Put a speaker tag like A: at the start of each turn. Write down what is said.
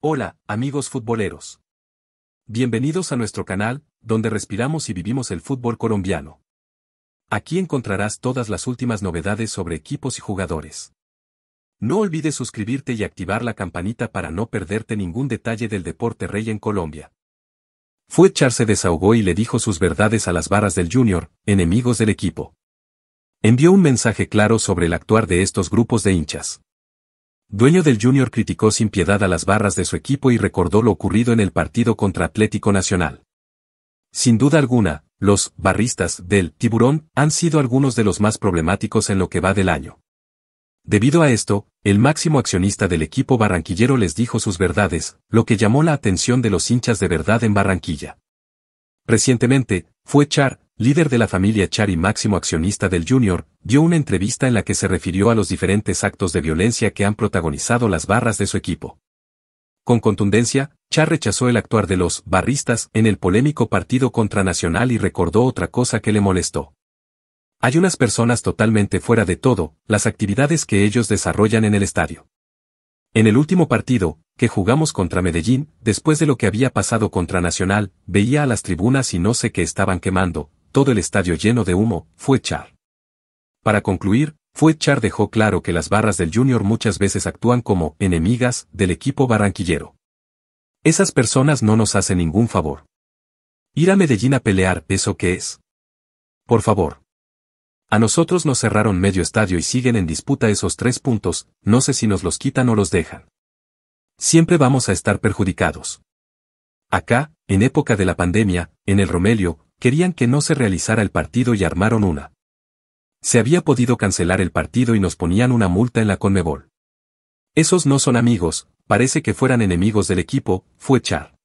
A: Hola, amigos futboleros. Bienvenidos a nuestro canal, donde respiramos y vivimos el fútbol colombiano. Aquí encontrarás todas las últimas novedades sobre equipos y jugadores. No olvides suscribirte y activar la campanita para no perderte ningún detalle del deporte rey en Colombia. Fue se desahogó y le dijo sus verdades a las varas del Junior, enemigos del equipo. Envió un mensaje claro sobre el actuar de estos grupos de hinchas. Dueño del Junior criticó sin piedad a las barras de su equipo y recordó lo ocurrido en el partido contra Atlético Nacional. Sin duda alguna, los barristas del tiburón han sido algunos de los más problemáticos en lo que va del año. Debido a esto, el máximo accionista del equipo barranquillero les dijo sus verdades, lo que llamó la atención de los hinchas de verdad en Barranquilla. Recientemente, fue Char, líder de la familia Char y máximo accionista del Junior, dio una entrevista en la que se refirió a los diferentes actos de violencia que han protagonizado las barras de su equipo. Con contundencia, Char rechazó el actuar de los barristas en el polémico partido contra Nacional y recordó otra cosa que le molestó. Hay unas personas totalmente fuera de todo, las actividades que ellos desarrollan en el estadio. En el último partido, que jugamos contra Medellín, después de lo que había pasado contra Nacional, veía a las tribunas y no sé qué estaban quemando, todo el estadio lleno de humo, fue Char. Para concluir, fue Char dejó claro que las barras del Junior muchas veces actúan como enemigas del equipo barranquillero. Esas personas no nos hacen ningún favor. Ir a Medellín a pelear, ¿eso qué es? Por favor. A nosotros nos cerraron medio estadio y siguen en disputa esos tres puntos, no sé si nos los quitan o los dejan. Siempre vamos a estar perjudicados. Acá, en época de la pandemia, en el Romelio, querían que no se realizara el partido y armaron una. Se había podido cancelar el partido y nos ponían una multa en la Conmebol. Esos no son amigos, parece que fueran enemigos del equipo, fue Char.